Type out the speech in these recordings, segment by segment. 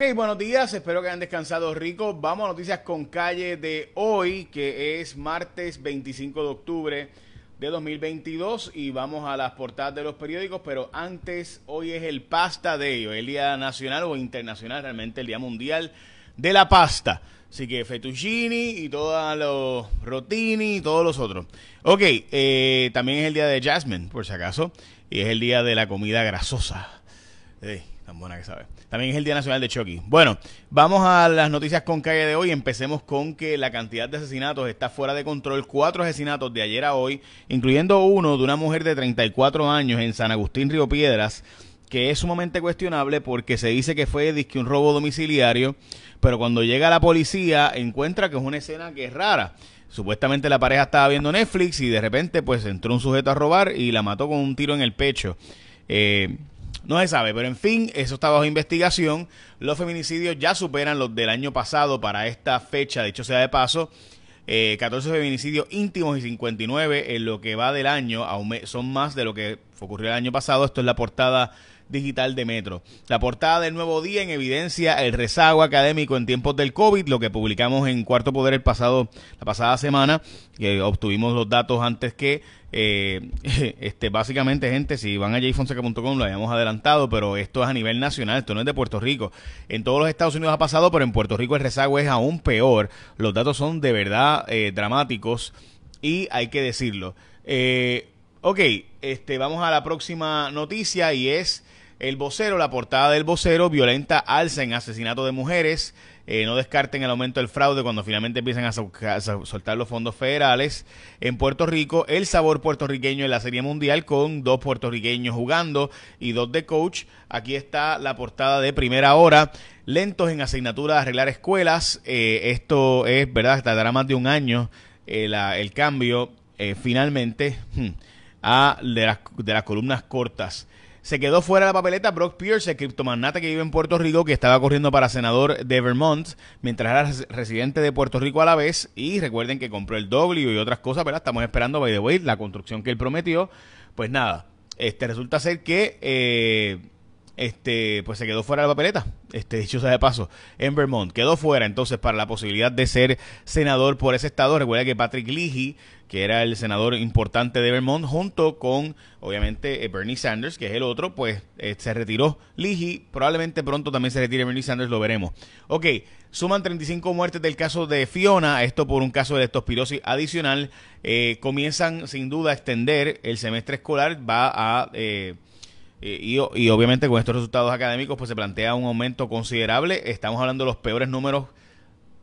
Hey, buenos días, espero que hayan descansado rico. Vamos a noticias con calle de hoy, que es martes 25 de octubre de 2022 y vamos a las portadas de los periódicos, pero antes hoy es el pasta de ellos, el día nacional o internacional, realmente el día mundial de la pasta. Así que fettuccini y todos los rotini y todos los otros. Ok, eh, también es el día de Jasmine, por si acaso, y es el día de la comida grasosa. Tan buena que sabe. También es el Día Nacional de Chucky. Bueno, vamos a las noticias con calle de hoy. Empecemos con que la cantidad de asesinatos está fuera de control. Cuatro asesinatos de ayer a hoy, incluyendo uno de una mujer de 34 años en San Agustín, Río Piedras, que es sumamente cuestionable porque se dice que fue disque un robo domiciliario, pero cuando llega la policía encuentra que es una escena que es rara. Supuestamente la pareja estaba viendo Netflix y de repente pues entró un sujeto a robar y la mató con un tiro en el pecho. Eh, no se sabe, pero en fin, eso está bajo investigación. Los feminicidios ya superan los del año pasado para esta fecha, dicho sea de paso. 14 eh, feminicidios íntimos y 59 en lo que va del año son más de lo que ocurrió el año pasado, esto es la portada digital de Metro. La portada del nuevo día en evidencia el rezago académico en tiempos del COVID, lo que publicamos en Cuarto Poder el pasado, la pasada semana, que obtuvimos los datos antes que, eh, este, básicamente gente, si van a jfonseca.com lo habíamos adelantado, pero esto es a nivel nacional, esto no es de Puerto Rico. En todos los Estados Unidos ha pasado, pero en Puerto Rico el rezago es aún peor. Los datos son de verdad eh, dramáticos y hay que decirlo. Eh, Ok, este, vamos a la próxima noticia y es el vocero, la portada del vocero, violenta alza en asesinato de mujeres. Eh, no descarten el aumento del fraude cuando finalmente empiezan a, soltar los fondos federales. En Puerto Rico, el sabor puertorriqueño en la Serie Mundial con dos puertorriqueños jugando y dos de coach. Aquí está la portada de primera hora. Lentos en asignatura de arreglar escuelas. Eh, esto es, ¿verdad? Tardará más de un año eh, el cambio. finalmente... Hmm, de, las, de las columnas cortas. Se quedó fuera de la papeleta Brock Pierce, el criptomagnate que vive en Puerto Rico, que estaba corriendo para senador de Vermont, mientras era residente de Puerto Rico a la vez. Y recuerden que compró el doble y otras cosas, pero Estamos esperando, by the way, la construcción que él prometió. Pues nada, este resulta ser que eh, este, pues se quedó fuera de la papeleta, este, dicho sea de paso, en Vermont. Quedó fuera entonces para la posibilidad de ser senador por ese estado. Recuerda que Patrick Leahy, que era el senador importante de Vermont, junto con, obviamente, eh, Bernie Sanders, que es el otro, pues eh, se retiró Leahy. Probablemente pronto también se retire Bernie Sanders, lo veremos. Ok, suman 35 muertes del caso de Fiona, esto por un caso de estospirosis adicional. Eh, comienzan sin duda a extender el semestre escolar, va a... Eh, y, obviamente con estos resultados académicos pues se plantea un aumento considerable. Estamos hablando de los peores números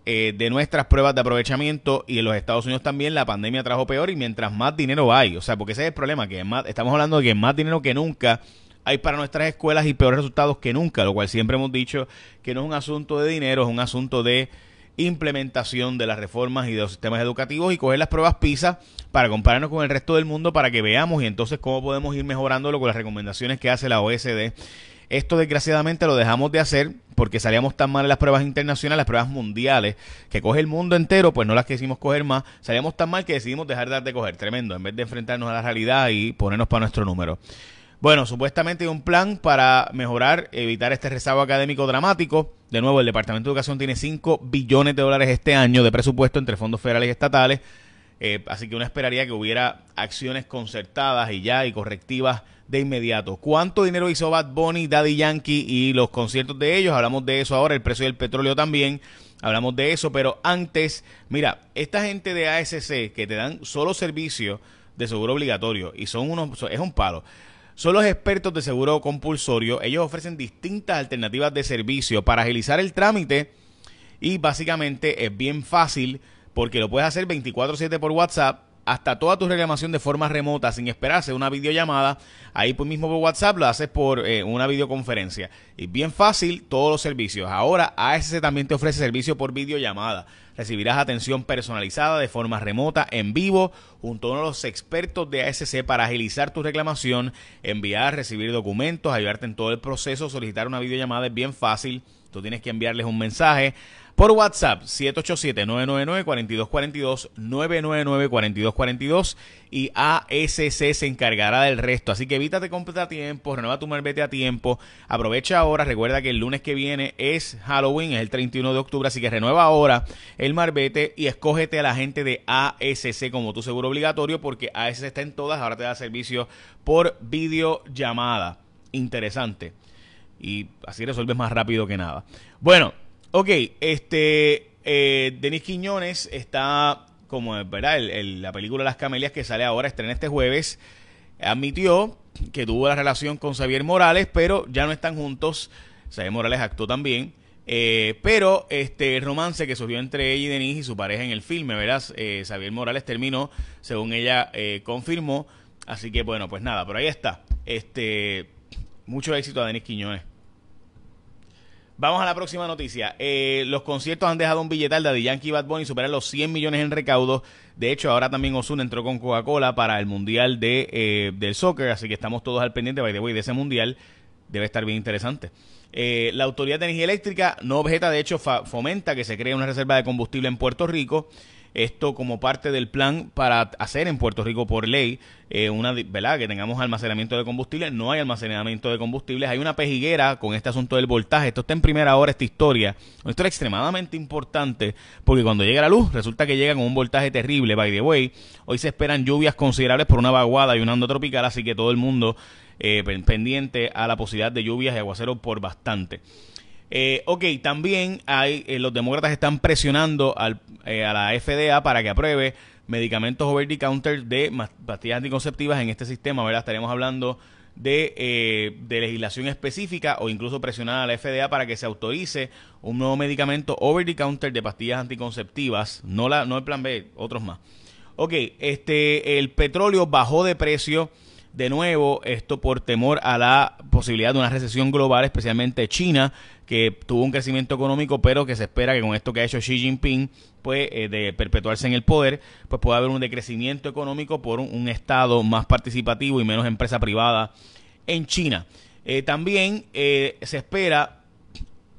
eh, de nuestras pruebas de aprovechamiento y en los Estados Unidos también la pandemia trajo peor y mientras más dinero hay, o sea, porque ese es el problema, que más, estamos hablando de que más dinero que nunca hay para nuestras escuelas y peores resultados que nunca, lo cual siempre hemos dicho que no es un asunto de dinero, es un asunto de implementación de las reformas y de los sistemas educativos y coger las pruebas PISA para compararnos con el resto del mundo para que veamos y entonces cómo podemos ir mejorándolo con las recomendaciones que hace la OSD. Esto desgraciadamente lo dejamos de hacer porque salíamos tan mal en las pruebas internacionales, las pruebas mundiales, que coge el mundo entero, pues no las quisimos coger más. Salíamos tan mal que decidimos dejar de, de coger, tremendo, en vez de enfrentarnos a la realidad y ponernos para nuestro número. Bueno, supuestamente hay un plan para mejorar, evitar este rezago académico dramático de nuevo, el Departamento de Educación tiene 5 billones de dólares este año de presupuesto entre fondos federales y estatales. Eh, así que uno esperaría que hubiera acciones concertadas y ya y correctivas de inmediato. ¿Cuánto dinero hizo Bad Bunny, Daddy Yankee y los conciertos de ellos? Hablamos de eso ahora, el precio del petróleo también. Hablamos de eso, pero antes, mira, esta gente de ASC que te dan solo servicio de seguro obligatorio y son unos, es un palo son los expertos de seguro compulsorio. Ellos ofrecen distintas alternativas de servicio para agilizar el trámite y básicamente es bien fácil porque lo puedes hacer 24/7 por WhatsApp hasta toda tu reclamación de forma remota sin esperarse una videollamada. Ahí mismo por WhatsApp lo haces por eh, una videoconferencia. Y bien fácil todos los servicios. Ahora ASC también te ofrece servicio por videollamada. Recibirás atención personalizada de forma remota, en vivo, junto a uno de los expertos de ASC para agilizar tu reclamación, enviar, recibir documentos, ayudarte en todo el proceso, solicitar una videollamada es bien fácil. Tú tienes que enviarles un mensaje por WhatsApp 787-999-4242, 999-4242 y ASC se encargará del resto. Así que evítate tiempo, renueva tu marbete a tiempo, aprovecha ahora, recuerda que el lunes que viene es Halloween, es el 31 de octubre, así que renueva ahora el marbete y escógete a la gente de ASC como tu seguro obligatorio porque ASC está en todas, ahora te da servicio por videollamada. Interesante y así resuelves más rápido que nada. Bueno, ok, este, eh, Denis Quiñones está, como ¿verdad? El, la película Las Camelias que sale ahora, estrena este jueves, admitió que tuvo la relación con Xavier Morales, pero ya no están juntos. Xavier Morales actuó también. Eh, pero este romance que surgió entre ella y Denis y su pareja en el filme, verás eh, Xavier Morales terminó, según ella confirmó. Así que bueno, pues nada, pero ahí está. Este, mucho éxito a Denis Quiñones. Vamos a la próxima noticia. Eh, los conciertos han dejado un billetal. de Yankee y Bad Bunny superan los 100 millones en recaudos. De hecho, ahora también Ozuna entró con Coca-Cola para el Mundial de, eh, del Soccer. Así que estamos todos al pendiente, by the way, de ese Mundial. Debe estar bien interesante. Eh, la Autoridad de Energía Eléctrica no objeta, de hecho, fomenta que se cree una reserva de combustible en Puerto Rico esto como parte del plan para hacer en Puerto Rico por ley eh, una verdad que tengamos almacenamiento de combustibles no hay almacenamiento de combustibles hay una pejiguera con este asunto del voltaje esto está en primera hora esta historia esto es extremadamente importante porque cuando llega la luz resulta que llega con un voltaje terrible by the way hoy se esperan lluvias considerables por una vaguada y una onda tropical así que todo el mundo eh, pendiente a la posibilidad de lluvias y aguaceros por bastante eh, ok, también hay, eh, los demócratas están presionando eh, a la FDA para que apruebe medicamentos over the counter de pastillas anticonceptivas en este sistema, ¿verdad? Estaremos hablando de, eh, legislación específica o incluso presionar a la FDA para que se autorice un nuevo medicamento over the counter de pastillas anticonceptivas, no, la, no el plan B, otros más. Ok, este, el petróleo bajó de precio de nuevo, esto por temor a la posibilidad de una recesión global, especialmente China, que tuvo un crecimiento económico, pero que se espera que con esto que ha hecho Xi Jinping, pues, eh, de perpetuarse en el poder, pues pueda haber un decrecimiento económico por un, Estado más participativo y menos empresa privada en China. Eh, también eh, se espera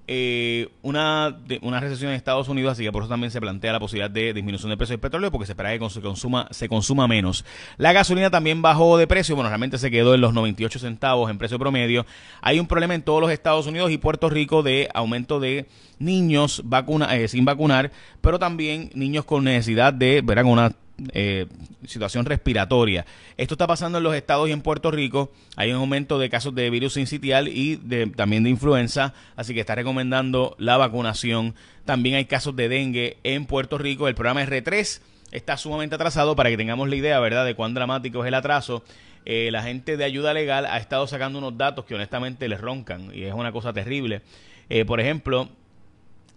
eh, una, una recesión en Estados Unidos, así que por eso también se plantea la posibilidad de disminución del precio del petróleo, porque se espera que se consuma, se consuma menos. La gasolina también bajó de precio, bueno, realmente se quedó en los 98 centavos en precio promedio. Hay un problema en todos los Estados Unidos y Puerto Rico de aumento de niños vacuna, eh, sin vacunar, pero también niños con necesidad de, verán, una eh, situación respiratoria. Esto está pasando en los estados y en Puerto Rico. Hay un aumento de casos de virus sincitial y de, también de influenza, así que está recomendando la vacunación. También hay casos de dengue en Puerto Rico. El programa R3 está sumamente atrasado para que tengamos la idea, ¿verdad?, de cuán dramático es el atraso. Eh, la gente de ayuda legal ha estado sacando unos datos que honestamente les roncan y es una cosa terrible. Eh, por ejemplo,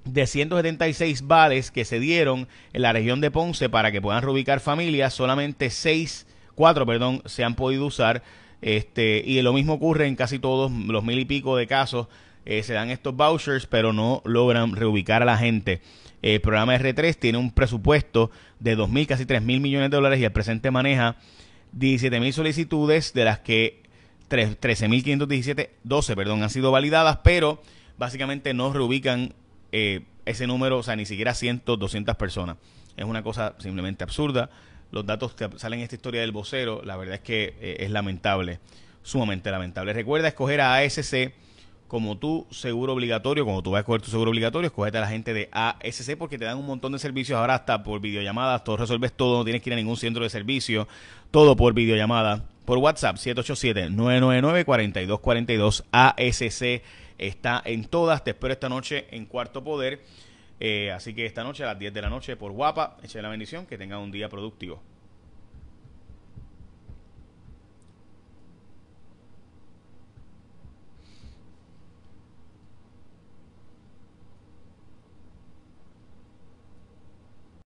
de 176 vales que se dieron en la región de Ponce para que puedan reubicar familias, solamente 6, 4, perdón, se han podido usar. Este, y lo mismo ocurre en casi todos los mil y pico de casos. Eh, se dan estos vouchers, pero no logran reubicar a la gente. El programa R3 tiene un presupuesto de 2.000, casi 3.000 millones de dólares y el presente maneja 17.000 solicitudes, de las que 13.517, 12, perdón, han sido validadas, pero básicamente no reubican eh, ese número, o sea, ni siquiera 100, 200 personas. Es una cosa simplemente absurda. Los datos que salen en esta historia del vocero, la verdad es que eh, es lamentable, sumamente lamentable. Recuerda escoger a ASC como tu seguro obligatorio, como tú vas a escoger tu seguro obligatorio, escogete a la gente de ASC porque te dan un montón de servicios ahora hasta por videollamadas, todo resuelves todo, no tienes que ir a ningún centro de servicio, todo por videollamada, por WhatsApp 787 999 4242 ASC está en todas. Te espero esta noche en Cuarto Poder. Eh, así que esta noche a las 10 de la noche por Guapa, Echa la bendición, que tenga un día productivo.